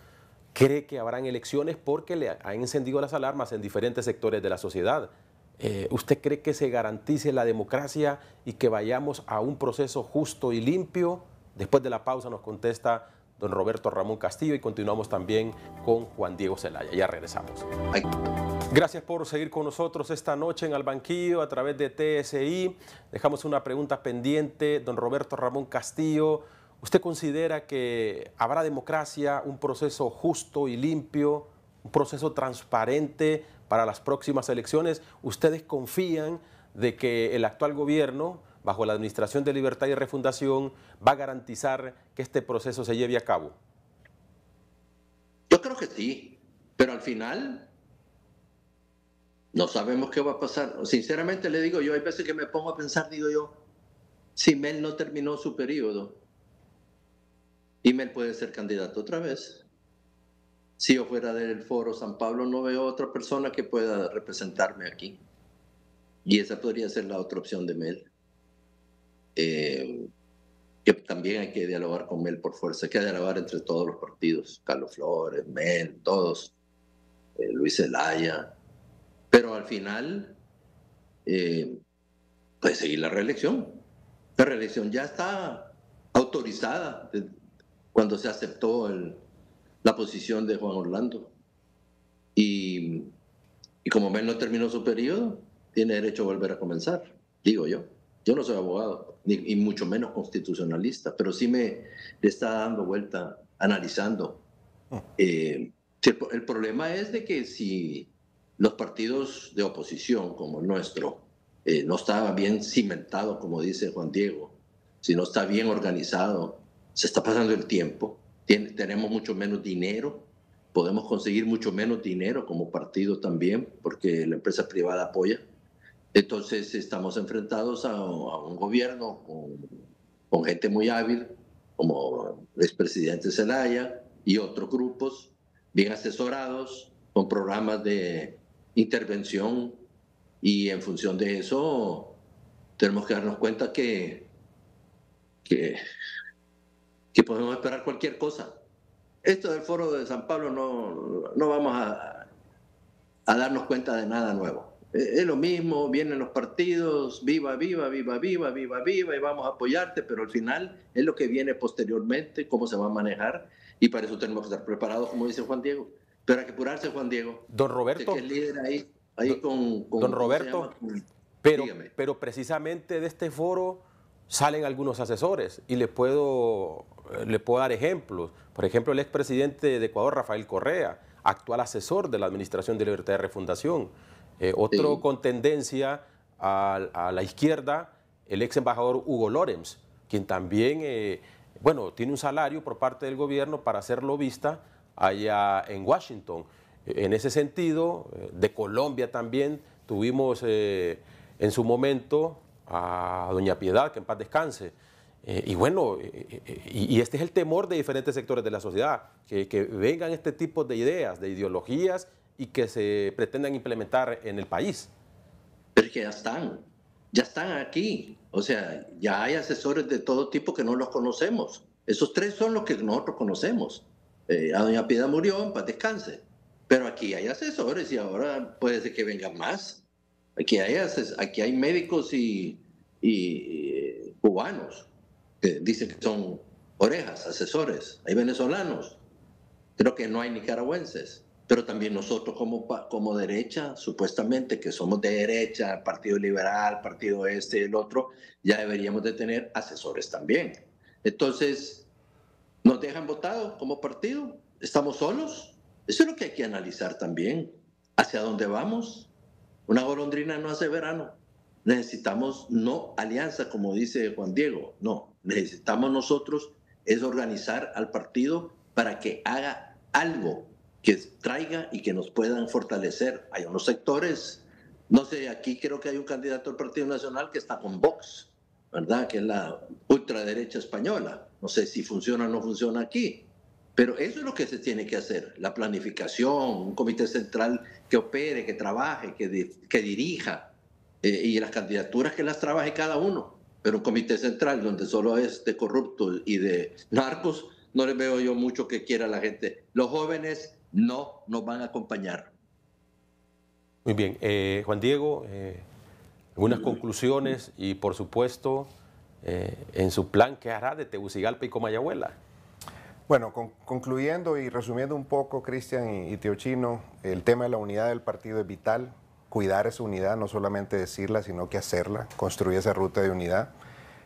cree que habrán elecciones porque le han encendido las alarmas en diferentes sectores de la sociedad. Eh, ¿Usted cree que se garantice la democracia y que vayamos a un proceso justo y limpio? Después de la pausa nos contesta don Roberto Ramón Castillo y continuamos también con Juan Diego Zelaya. Ya regresamos. Gracias por seguir con nosotros esta noche en Banquillo a través de TSI. Dejamos una pregunta pendiente. Don Roberto Ramón Castillo, ¿usted considera que habrá democracia, un proceso justo y limpio, un proceso transparente para las próximas elecciones. ¿Ustedes confían de que el actual gobierno, bajo la Administración de Libertad y Refundación, va a garantizar que este proceso se lleve a cabo? Yo creo que sí, pero al final no sabemos qué va a pasar. Sinceramente le digo yo, hay veces que me pongo a pensar, digo yo, si Mel no terminó su periodo, y Mel puede ser candidato otra vez si yo fuera del Foro San Pablo, no veo otra persona que pueda representarme aquí. Y esa podría ser la otra opción de Mel. Eh, que también hay que dialogar con Mel por fuerza, hay que dialogar entre todos los partidos, Carlos Flores, Mel, todos, eh, Luis Elaya. pero al final eh, puede seguir la reelección. La reelección ya está autorizada eh, cuando se aceptó el, la posición de Juan Orlando. Y, como ven no terminó su periodo, tiene derecho a volver a comenzar, digo yo. Yo no soy abogado, ni, y mucho menos constitucionalista, pero sí me está dando vuelta, analizando. Ah. Eh, el problema es de que si los partidos de oposición como el nuestro eh, no está bien cimentado, como dice Juan Diego, si no está bien organizado, se está pasando el tiempo tenemos mucho menos dinero, podemos conseguir mucho menos dinero como partido también, porque la empresa privada apoya. Entonces estamos enfrentados a, un gobierno con, con, gente muy hábil, como el expresidente Zelaya y otros grupos bien asesorados, con programas de intervención y en función de eso tenemos que darnos cuenta que, que que podemos esperar cualquier cosa. Esto del foro de San Pablo no, no vamos a, darnos cuenta de nada nuevo. E, es lo mismo, vienen los partidos, viva, viva, viva, viva, viva, viva, y vamos a apoyarte, pero al final es lo que viene posteriormente, cómo se va a manejar, y para eso tenemos que estar preparados, como dice Juan Diego. Pero hay que apurarse, Juan Diego. Don Roberto. Este, ahí, con, con, Roberto, pero, pero precisamente de este foro salen algunos asesores, y les puedo le puedo dar ejemplos. Por ejemplo, el expresidente de Ecuador, Rafael Correa, actual asesor de la Administración de Libertad de Refundación. Eh, otro con tendencia a, la izquierda, el ex embajador Hugo Lorenz, quien también, eh, bueno, tiene un salario por parte del gobierno para ser lobista allá en Washington. E, en ese sentido, eh, de Colombia también tuvimos en su momento a doña Piedad, que en paz descanse, eh, y bueno, eh, eh, y este es el temor de diferentes sectores de la sociedad, que, vengan este tipo de ideas, de ideologías y que se pretendan implementar en el país. Pero es que ya están, ya están aquí. O sea, ya hay asesores de todo tipo que no los conocemos. Esos tres son los que nosotros conocemos. a Doña Piedad murió, en paz descanse. Pero aquí hay asesores y ahora puede ser que vengan más. Aquí hay, aquí hay médicos y cubanos dice dicen que son orejas, asesores, hay venezolanos, creo que no hay nicaragüenses, pero también nosotros como, como derecha, supuestamente que somos de derecha, Partido Liberal, Partido Este y el otro, ya deberíamos de tener asesores también. Entonces, ¿nos dejan votados como partido? ¿Estamos solos? Eso es lo que hay que analizar también. ¿Hacia dónde vamos? Una golondrina no hace verano. Necesitamos no alianza, como dice Juan Diego, no, necesitamos nosotros es organizar al partido para que haga algo que traiga y que nos puedan fortalecer. Hay unos sectores, no sé, aquí creo que hay un candidato al Partido Nacional que está con Vox, ¿verdad? Que es la ultraderecha española. No sé si funciona o no funciona aquí. Pero eso es lo que se tiene que hacer, la planificación, un comité central que opere, que trabaje, que, que dirija eh, y las candidaturas que las trabaje cada uno. Pero un comité central donde solo es de corruptos y de narcos, no les veo yo mucho que quiera la gente. Los jóvenes no nos van a acompañar. Muy bien. Eh, Juan Diego, eh, algunas conclusiones y, por supuesto, eh, en su plan, ¿qué hará de Tegucigalpa y Comayagüela? Bueno, concluyendo y resumiendo un poco, Cristian y, y Teochino, el tema de la unidad del partido es vital cuidar esa unidad, no solamente decirla, sino que hacerla, construir esa ruta de unidad.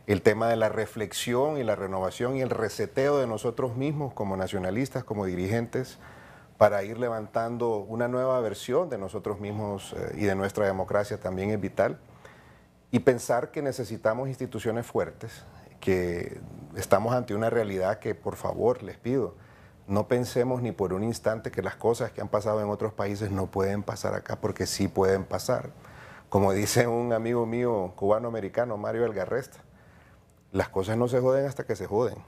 El tema de la reflexión y la renovación y el reseteo de nosotros mismos como nacionalistas, como dirigentes, para ir levantando una nueva versión de nosotros mismos eh, y de nuestra democracia también es vital. Y pensar que necesitamos instituciones fuertes, que estamos ante una realidad que por favor les pido, no pensemos ni por un instante que las cosas que han pasado en otros países no pueden pasar acá, porque sí pueden pasar. Como dice un amigo mío cubano-americano, Mario Algarresta, las cosas no se joden hasta que se joden.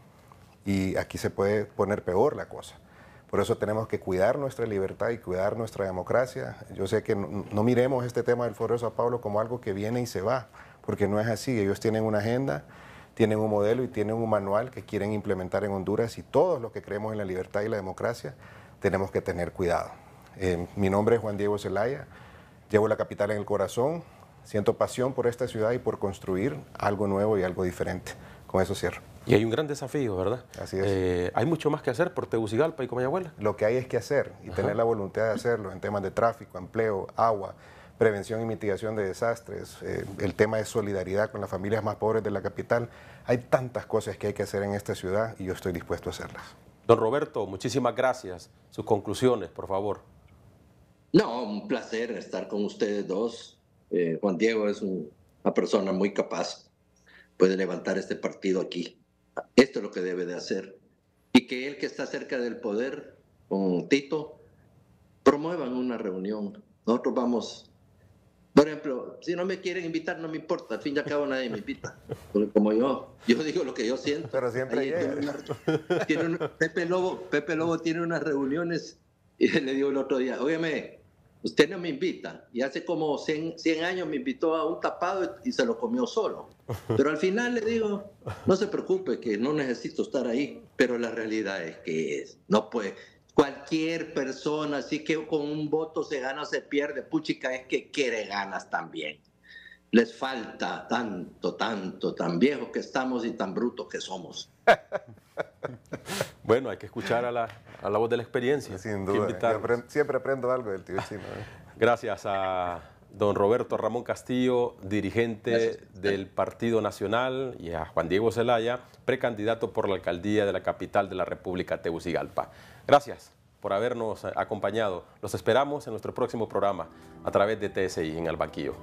Y aquí se puede poner peor la cosa. Por eso tenemos que cuidar nuestra libertad y cuidar nuestra democracia. Yo sé que no, miremos este tema del Foro de Sao Paulo como algo que viene y se va, porque no es así. Ellos tienen una agenda, tienen un modelo y tienen un manual que quieren implementar en Honduras y todos los que creemos en la libertad y la democracia tenemos que tener cuidado. Eh, mi nombre es Juan Diego Zelaya, llevo la capital en el corazón, siento pasión por esta ciudad y por construir algo nuevo y algo diferente. Con eso cierro. Y hay un gran desafío, ¿verdad? Así es. Eh, hay mucho más que hacer por Tegucigalpa y Comayagüela. Lo que hay es que hacer y tener la voluntad de hacerlo en temas de tráfico, empleo, agua, prevención y mitigación de desastres, eh, el tema de solidaridad con las familias más pobres de la capital. Hay tantas cosas que hay que hacer en esta ciudad y yo estoy dispuesto a hacerlas. Don Roberto, muchísimas gracias. Sus conclusiones, por favor. No, un placer estar con ustedes dos. Eh, Juan Diego es una persona muy capaz. Puede levantar este partido aquí. Esto es lo que debe de hacer. Y que él que está cerca del poder, con Tito, promuevan una reunión. Nosotros vamos por ejemplo, si no me quieren invitar, no me importa. Al fin y al cabo nadie me invita. como yo, yo digo lo que yo siento. Pero siempre Pepe, Lobo, tiene unas reuniones y le digo el otro día, óyeme, usted no me invita. Y hace como 100, años me invitó a un tapado y se lo comió solo. Pero al final le digo, no se preocupe que no necesito estar ahí. Pero la realidad es que no puede cualquier persona, así que con un voto se gana o se pierde, puchica, es que quiere ganas también. Les falta tanto, tanto, tan viejos que estamos y tan brutos que somos. bueno, hay que escuchar a la, voz de la experiencia. Sin duda, siempre aprendo algo del tío ¿eh? Gracias a don Roberto Ramón Castillo, dirigente del Partido Nacional, y a Juan Diego Zelaya, precandidato por la alcaldía de la capital de la República, Tegucigalpa. Gracias por habernos acompañado. Los esperamos en nuestro próximo programa a través de TSI en el banquillo.